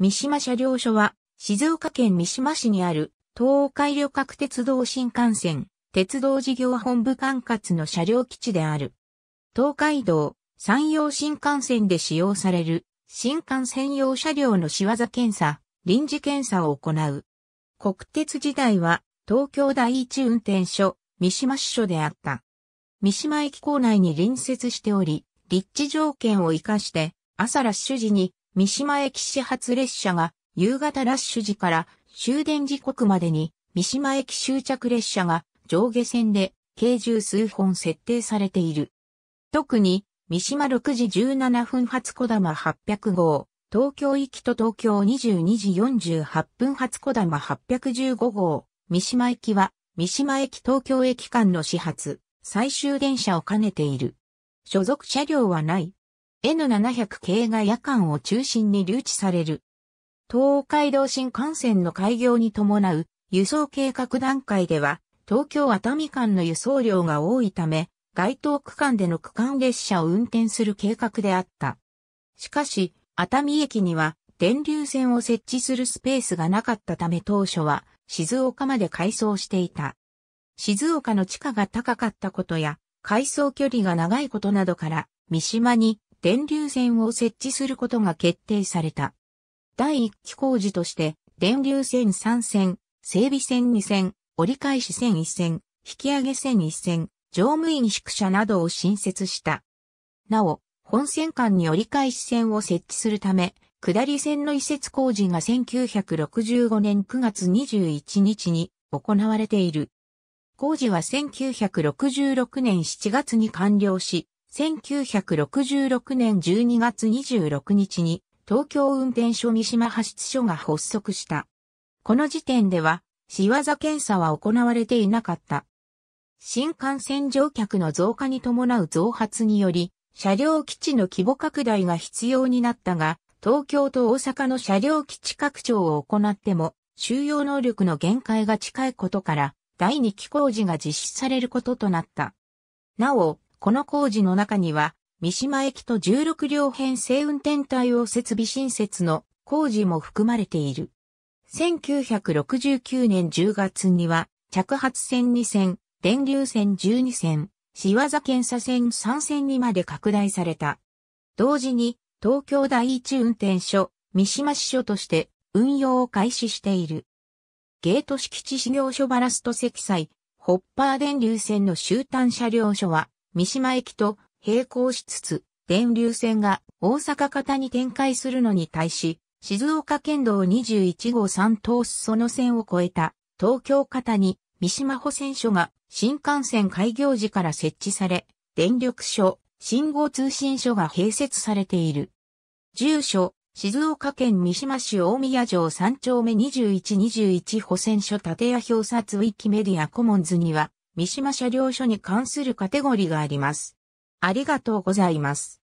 三島車両所は、静岡県三島市にある、東海旅客鉄道新幹線、鉄道事業本部管轄の車両基地である。東海道、山陽新幹線で使用される、新幹線用車両の仕業検査、臨時検査を行う。国鉄時代は、東京第一運転所、三島支所であった。三島駅構内に隣接しており、立地条件を活かして、朝ラッシュ時に三島駅始発列車が夕方ラッシュ時から終電時刻までに三島駅終着列車が上下線で計重数本設定されている。特に三島6時17分発小玉800号、東京行きと東京22時48分発小玉815号、三島駅は三島駅東京駅間の始発、最終電車を兼ねている。所属車両はない。N700 系が夜間を中心に留置される。東海道新幹線の開業に伴う輸送計画段階では、東京熱海間の輸送量が多いため、該当区間での区間列車を運転する計画であった。しかし、熱海駅には電流線を設置するスペースがなかったため当初は静岡まで改装していた。静岡の地価が高かったことや、改装距離が長いことなどから、三島に電流線を設置することが決定された。第1期工事として、電流線3線、整備線2線、折り返し線1線、引き上げ線1線、乗務員宿舎などを新設した。なお、本線間に折り返し線を設置するため、下り線の移設工事が1965年9月21日に行われている。工事は1966年7月に完了し、1966年12月26日に東京運転所三島派出所が発足した。この時点では、仕業検査は行われていなかった。新幹線乗客の増加に伴う増発により、車両基地の規模拡大が必要になったが、東京と大阪の車両基地拡張を行っても、収容能力の限界が近いことから、第二期工事が実施されることとなった。なお、この工事の中には、三島駅と16両編成運転体を設備新設の工事も含まれている。1969年10月には、着発線2線、電流線12線、仕業検査線3線にまで拡大された。同時に、東京第一運転所、三島支所として運用を開始している。ゲート敷地事業所バラスト積載、ホッパー電流線の終端車両所は、三島駅と並行しつつ、電流線が大阪方に展開するのに対し、静岡県道21号3等その線を越えた東京方に三島保線所が新幹線開業時から設置され、電力所、信号通信所が併設されている。住所、静岡県三島市大宮城3丁目2121保線所建屋表札ウィキメディアコモンズには、三島車両所に関するカテゴリがあります。ありがとうございます。